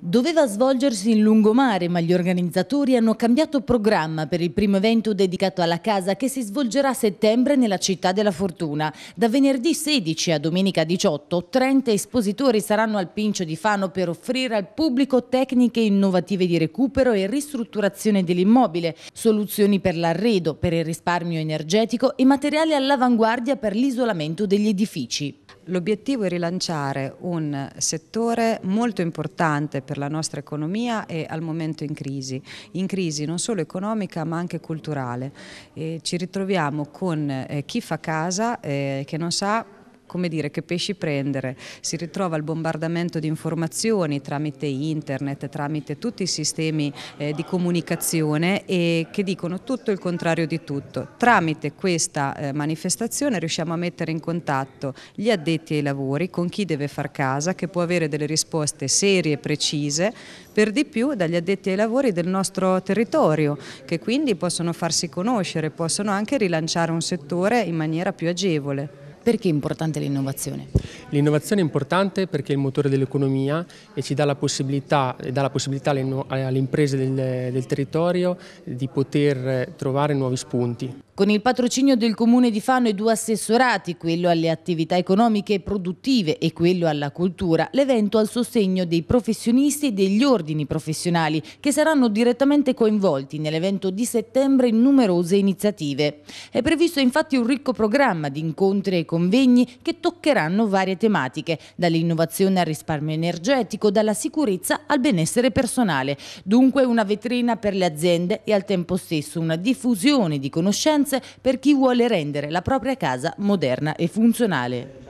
Doveva svolgersi in lungomare, ma gli organizzatori hanno cambiato programma per il primo evento dedicato alla casa che si svolgerà a settembre nella città della Fortuna. Da venerdì 16 a domenica 18, 30 espositori saranno al Pincio di Fano per offrire al pubblico tecniche innovative di recupero e ristrutturazione dell'immobile, soluzioni per l'arredo, per il risparmio energetico e materiali all'avanguardia per l'isolamento degli edifici. L'obiettivo è rilanciare un settore molto importante per la nostra economia e al momento in crisi, in crisi non solo economica ma anche culturale. E ci ritroviamo con eh, chi fa casa eh, che non sa come dire, che pesci prendere, si ritrova il bombardamento di informazioni tramite internet, tramite tutti i sistemi eh, di comunicazione e che dicono tutto il contrario di tutto. Tramite questa eh, manifestazione riusciamo a mettere in contatto gli addetti ai lavori con chi deve far casa, che può avere delle risposte serie e precise, per di più dagli addetti ai lavori del nostro territorio, che quindi possono farsi conoscere, possono anche rilanciare un settore in maniera più agevole. Perché è importante l'innovazione? L'innovazione è importante perché è il motore dell'economia e ci dà la possibilità, dà la possibilità alle, alle imprese del, del territorio di poter trovare nuovi spunti con il patrocinio del Comune di Fano e due assessorati, quello alle attività economiche e produttive e quello alla cultura, l'evento al sostegno dei professionisti e degli ordini professionali che saranno direttamente coinvolti nell'evento di settembre in numerose iniziative. È previsto infatti un ricco programma di incontri e convegni che toccheranno varie tematiche, dall'innovazione al risparmio energetico, dalla sicurezza al benessere personale. Dunque una vetrina per le aziende e al tempo stesso una diffusione di conoscenze per chi vuole rendere la propria casa moderna e funzionale.